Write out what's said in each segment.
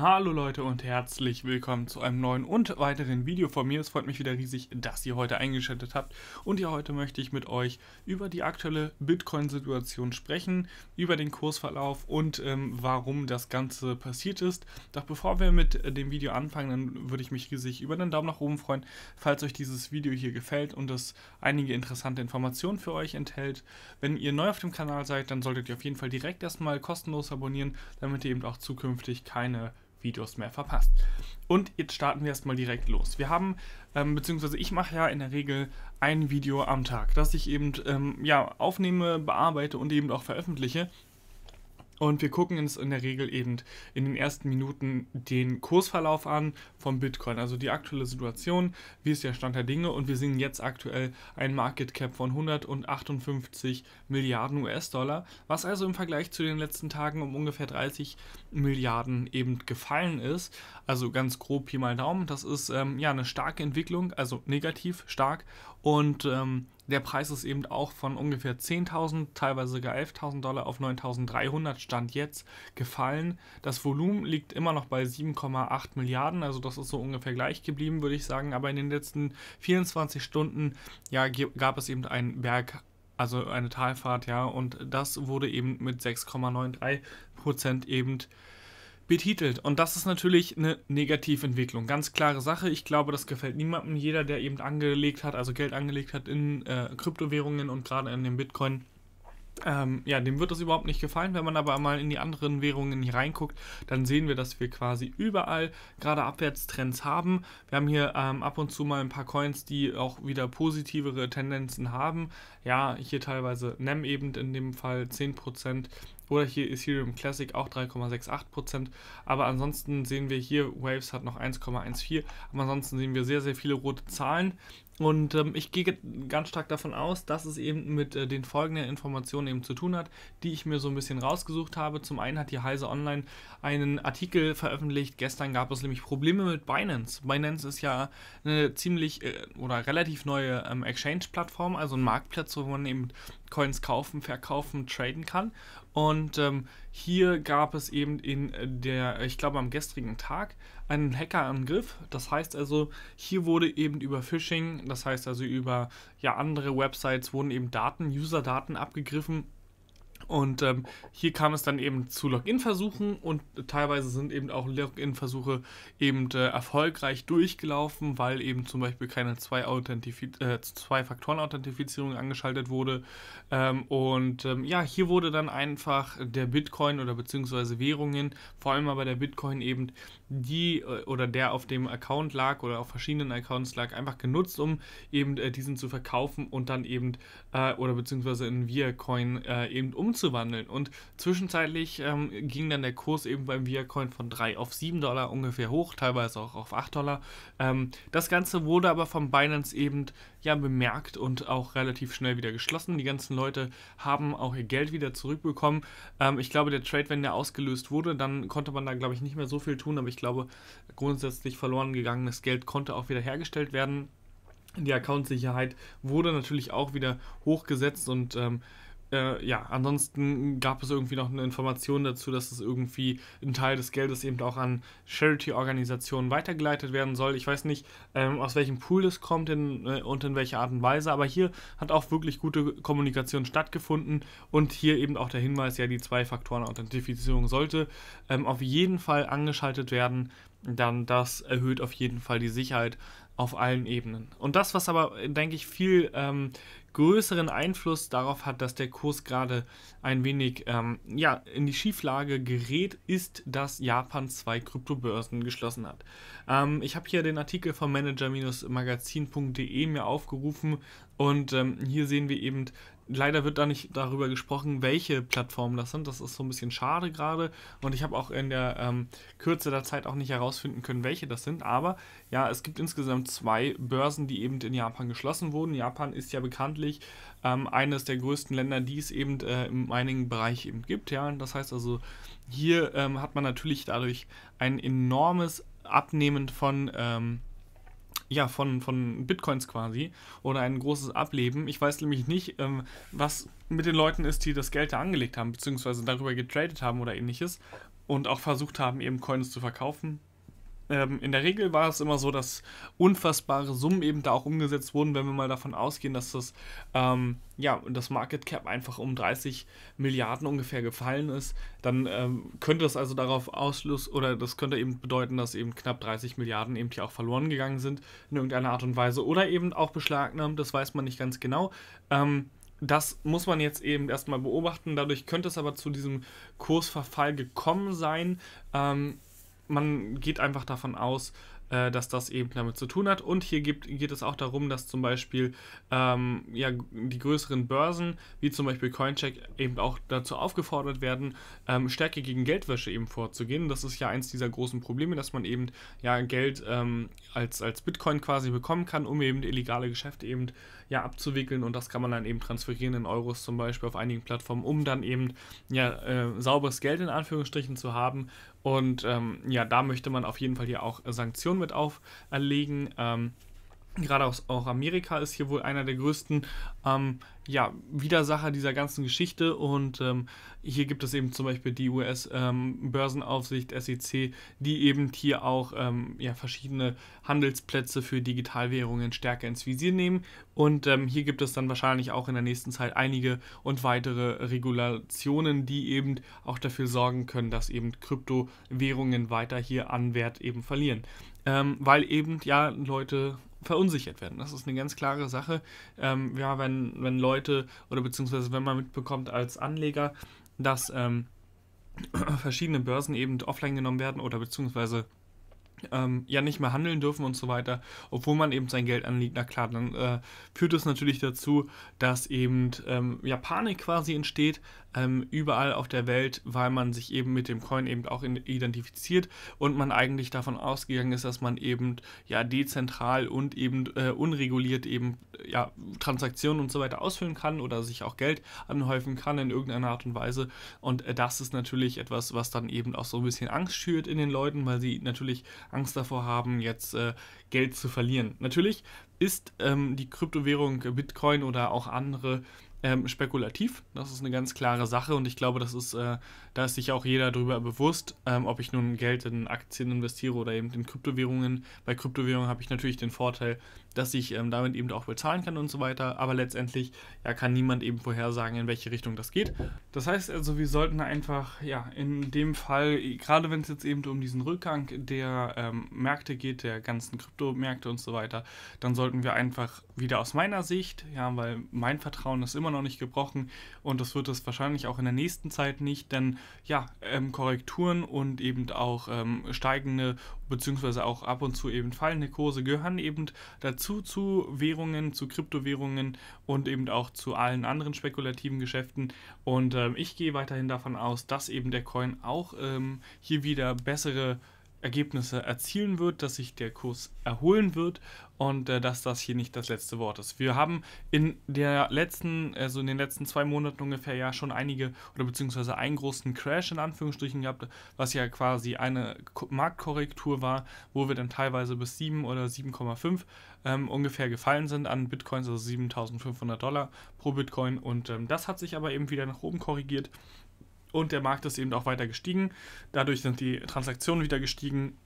Hallo Leute und herzlich willkommen zu einem neuen und weiteren Video von mir. Es freut mich wieder riesig, dass ihr heute eingeschaltet habt. Und ja, heute möchte ich mit euch über die aktuelle Bitcoin-Situation sprechen, über den Kursverlauf und ähm, warum das Ganze passiert ist. Doch bevor wir mit dem Video anfangen, dann würde ich mich riesig über einen Daumen nach oben freuen, falls euch dieses Video hier gefällt und es einige interessante Informationen für euch enthält. Wenn ihr neu auf dem Kanal seid, dann solltet ihr auf jeden Fall direkt erstmal kostenlos abonnieren, damit ihr eben auch zukünftig keine Videos mehr verpasst. Und jetzt starten wir erstmal direkt los. Wir haben, ähm, beziehungsweise ich mache ja in der Regel ein Video am Tag, das ich eben ähm, ja, aufnehme, bearbeite und eben auch veröffentliche. Und wir gucken uns in der Regel eben in den ersten Minuten den Kursverlauf an vom Bitcoin, also die aktuelle Situation, wie ist der Stand der Dinge. Und wir sehen jetzt aktuell ein Market Cap von 158 Milliarden US-Dollar, was also im Vergleich zu den letzten Tagen um ungefähr 30 Milliarden eben gefallen ist. Also ganz grob Pi mal Daumen. Das ist ähm, ja eine starke Entwicklung, also negativ stark. Und ähm, der Preis ist eben auch von ungefähr 10.000, teilweise sogar 11.000 Dollar auf 9.300 Stand jetzt gefallen. Das Volumen liegt immer noch bei 7,8 Milliarden, also das ist so ungefähr gleich geblieben, würde ich sagen. Aber in den letzten 24 Stunden ja, gab es eben einen Berg, also eine Talfahrt, ja, und das wurde eben mit 6,93 Prozent eben betitelt. Und das ist natürlich eine Negativentwicklung. Ganz klare Sache. Ich glaube, das gefällt niemandem. Jeder, der eben angelegt hat, also Geld angelegt hat in äh, Kryptowährungen und gerade in dem Bitcoin, ähm, ja, dem wird das überhaupt nicht gefallen. Wenn man aber mal in die anderen Währungen hier reinguckt, dann sehen wir, dass wir quasi überall gerade Abwärtstrends haben. Wir haben hier ähm, ab und zu mal ein paar Coins, die auch wieder positivere Tendenzen haben. Ja, hier teilweise NEM eben in dem Fall 10%, oder hier Ethereum Classic auch 3,68%. Aber ansonsten sehen wir hier, Waves hat noch 1,14. Aber ansonsten sehen wir sehr, sehr viele rote Zahlen. Und ähm, ich gehe ganz stark davon aus, dass es eben mit äh, den folgenden Informationen eben zu tun hat, die ich mir so ein bisschen rausgesucht habe. Zum einen hat die Heise Online einen Artikel veröffentlicht. Gestern gab es nämlich Probleme mit Binance. Binance ist ja eine ziemlich äh, oder relativ neue ähm, Exchange-Plattform, also ein Marktplatz, wo man eben Coins kaufen, verkaufen, traden kann. Und ähm, hier gab es eben in der, ich glaube am gestrigen Tag, einen Hackerangriff. Das heißt also, hier wurde eben über Phishing, das heißt also über ja, andere Websites, wurden eben Daten, User-Daten abgegriffen und ähm, hier kam es dann eben zu Login-Versuchen und teilweise sind eben auch Login-Versuche eben äh, erfolgreich durchgelaufen, weil eben zum Beispiel keine Zwei-Faktoren-Authentifizierung äh, Zwei angeschaltet wurde. Ähm, und ähm, ja, hier wurde dann einfach der Bitcoin oder beziehungsweise Währungen, vor allem aber der Bitcoin eben, die äh, oder der auf dem Account lag oder auf verschiedenen Accounts lag, einfach genutzt, um eben äh, diesen zu verkaufen und dann eben äh, oder beziehungsweise in Via-Coin Viacoin eben umzusetzen umzuwandeln. Und zwischenzeitlich ähm, ging dann der Kurs eben beim Viacoin von 3 auf 7 Dollar ungefähr hoch, teilweise auch auf 8 Dollar. Ähm, das Ganze wurde aber vom Binance eben ja bemerkt und auch relativ schnell wieder geschlossen. Die ganzen Leute haben auch ihr Geld wieder zurückbekommen. Ähm, ich glaube, der Trade, wenn der ausgelöst wurde, dann konnte man da, glaube ich, nicht mehr so viel tun. Aber ich glaube, grundsätzlich verloren gegangenes Geld konnte auch wieder hergestellt werden. Die Accountsicherheit wurde natürlich auch wieder hochgesetzt und ähm, äh, ja, ansonsten gab es irgendwie noch eine Information dazu, dass es irgendwie ein Teil des Geldes eben auch an Charity-Organisationen weitergeleitet werden soll. Ich weiß nicht, ähm, aus welchem Pool es kommt in, äh, und in welcher Art und Weise, aber hier hat auch wirklich gute Kommunikation stattgefunden und hier eben auch der Hinweis, ja, die Zwei-Faktoren-Authentifizierung sollte ähm, auf jeden Fall angeschaltet werden, dann das erhöht auf jeden Fall die Sicherheit auf allen Ebenen. Und das, was aber, denke ich, viel ähm, größeren Einfluss darauf hat, dass der Kurs gerade ein wenig ähm, ja, in die Schieflage gerät, ist, dass Japan zwei Kryptobörsen geschlossen hat. Ähm, ich habe hier den Artikel von manager-magazin.de mir aufgerufen und ähm, hier sehen wir eben leider wird da nicht darüber gesprochen, welche Plattformen das sind. Das ist so ein bisschen schade gerade. Und ich habe auch in der ähm, Kürze der Zeit auch nicht herausfinden können, welche das sind. Aber ja, es gibt insgesamt zwei Börsen, die eben in Japan geschlossen wurden. Japan ist ja bekanntlich ähm, eines der größten Länder, die es eben äh, im Mining-Bereich eben gibt. Ja, das heißt also, hier ähm, hat man natürlich dadurch ein enormes Abnehmen von ähm, ja, von, von Bitcoins quasi oder ein großes Ableben. Ich weiß nämlich nicht, ähm, was mit den Leuten ist, die das Geld da angelegt haben, beziehungsweise darüber getradet haben oder ähnliches und auch versucht haben, eben Coins zu verkaufen ähm, in der Regel war es immer so, dass unfassbare Summen eben da auch umgesetzt wurden, wenn wir mal davon ausgehen, dass das, ähm, ja, das Market Cap einfach um 30 Milliarden ungefähr gefallen ist, dann ähm, könnte das also darauf Ausschluss oder das könnte eben bedeuten, dass eben knapp 30 Milliarden eben hier auch verloren gegangen sind in irgendeiner Art und Weise oder eben auch beschlagnahmt, das weiß man nicht ganz genau. Ähm, das muss man jetzt eben erstmal beobachten. Dadurch könnte es aber zu diesem Kursverfall gekommen sein. Ähm, man geht einfach davon aus, äh, dass das eben damit zu tun hat. Und hier gibt, geht es auch darum, dass zum Beispiel ähm, ja, die größeren Börsen, wie zum Beispiel Coincheck, eben auch dazu aufgefordert werden, ähm, stärker gegen Geldwäsche eben vorzugehen. Das ist ja eins dieser großen Probleme, dass man eben ja Geld ähm, als, als Bitcoin quasi bekommen kann, um eben illegale Geschäfte eben ja abzuwickeln. Und das kann man dann eben transferieren in Euros zum Beispiel auf einigen Plattformen, um dann eben ja äh, sauberes Geld in Anführungsstrichen zu haben und ähm, ja, da möchte man auf jeden Fall hier auch Sanktionen mit auferlegen. Ähm, gerade aus, auch Amerika ist hier wohl einer der größten ähm, ja, Widersacher dieser ganzen Geschichte. Und ähm, hier gibt es eben zum Beispiel die US-Börsenaufsicht ähm, SEC, e die eben hier auch ähm, ja, verschiedene Handelsplätze für Digitalwährungen stärker ins Visier nehmen. Und ähm, hier gibt es dann wahrscheinlich auch in der nächsten Zeit einige und weitere Regulationen, die eben auch dafür sorgen können, dass eben Kryptowährungen weiter hier an Wert eben verlieren. Ähm, weil eben ja Leute verunsichert werden. Das ist eine ganz klare Sache. Ähm, ja, wenn, wenn Leute oder beziehungsweise wenn man mitbekommt als Anleger, dass ähm, verschiedene Börsen eben offline genommen werden oder beziehungsweise ähm, ja nicht mehr handeln dürfen und so weiter, obwohl man eben sein Geld anlegt, na klar, dann äh, führt es natürlich dazu, dass eben ähm, ja, Panik quasi entsteht, ähm, überall auf der Welt, weil man sich eben mit dem Coin eben auch in, identifiziert und man eigentlich davon ausgegangen ist, dass man eben ja dezentral und eben äh, unreguliert eben ja Transaktionen und so weiter ausfüllen kann oder sich auch Geld anhäufen kann in irgendeiner Art und Weise und äh, das ist natürlich etwas, was dann eben auch so ein bisschen Angst schürt in den Leuten, weil sie natürlich Angst davor haben, jetzt äh, Geld zu verlieren. Natürlich ist ähm, die Kryptowährung äh, Bitcoin oder auch andere ähm, spekulativ. Das ist eine ganz klare Sache und ich glaube, das ist, äh, da ist sich auch jeder darüber bewusst, ähm, ob ich nun Geld in Aktien investiere oder eben in Kryptowährungen. Bei Kryptowährungen habe ich natürlich den Vorteil, dass ich ähm, damit eben auch bezahlen kann und so weiter. Aber letztendlich ja, kann niemand eben vorhersagen, in welche Richtung das geht. Das heißt also, wir sollten einfach ja in dem Fall, gerade wenn es jetzt eben um diesen Rückgang der ähm, Märkte geht, der ganzen Kryptomärkte und so weiter, dann sollten wir einfach wieder aus meiner Sicht, ja, weil mein Vertrauen ist immer noch nicht gebrochen und das wird es wahrscheinlich auch in der nächsten Zeit nicht, denn ja, ähm, Korrekturen und eben auch ähm, steigende beziehungsweise auch ab und zu eben fallende Kurse gehören eben dazu zu Währungen, zu Kryptowährungen und eben auch zu allen anderen spekulativen Geschäften. Und ähm, ich gehe weiterhin davon aus, dass eben der Coin auch ähm, hier wieder bessere Ergebnisse erzielen wird, dass sich der Kurs erholen wird und äh, dass das hier nicht das letzte Wort ist. Wir haben in der letzten, also in den letzten zwei Monaten ungefähr ja schon einige oder beziehungsweise einen großen Crash in Anführungsstrichen gehabt, was ja quasi eine Marktkorrektur war, wo wir dann teilweise bis 7 oder 7,5 ähm, ungefähr gefallen sind an Bitcoins, also 7500 Dollar pro Bitcoin und ähm, das hat sich aber eben wieder nach oben korrigiert und der Markt ist eben auch weiter gestiegen. Dadurch sind die Transaktionen wieder gestiegen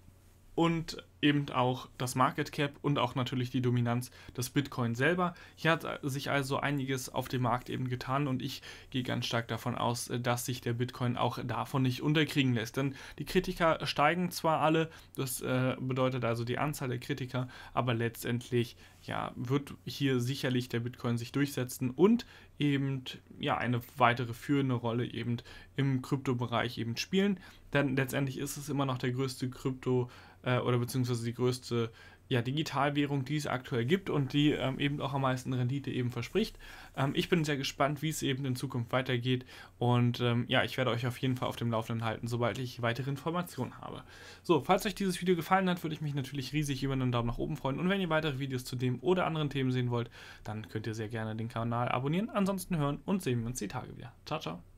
und eben auch das Market Cap und auch natürlich die Dominanz des Bitcoin selber. Hier hat äh, sich also einiges auf dem Markt eben getan und ich gehe ganz stark davon aus, äh, dass sich der Bitcoin auch davon nicht unterkriegen lässt. Denn die Kritiker steigen zwar alle, das äh, bedeutet also die Anzahl der Kritiker, aber letztendlich ja, wird hier sicherlich der Bitcoin sich durchsetzen und eben ja eine weitere führende Rolle eben im Kryptobereich eben spielen. Denn letztendlich ist es immer noch der größte Krypto äh, oder beziehungsweise die größte ja, Digitalwährung, die es aktuell gibt und die ähm, eben auch am meisten Rendite eben verspricht. Ähm, ich bin sehr gespannt, wie es eben in Zukunft weitergeht und ähm, ja, ich werde euch auf jeden Fall auf dem Laufenden halten, sobald ich weitere Informationen habe. So, falls euch dieses Video gefallen hat, würde ich mich natürlich riesig über einen Daumen nach oben freuen und wenn ihr weitere Videos zu dem oder anderen Themen sehen wollt, dann könnt ihr sehr gerne den Kanal abonnieren. Ansonsten hören und sehen wir uns die Tage wieder. Ciao, ciao.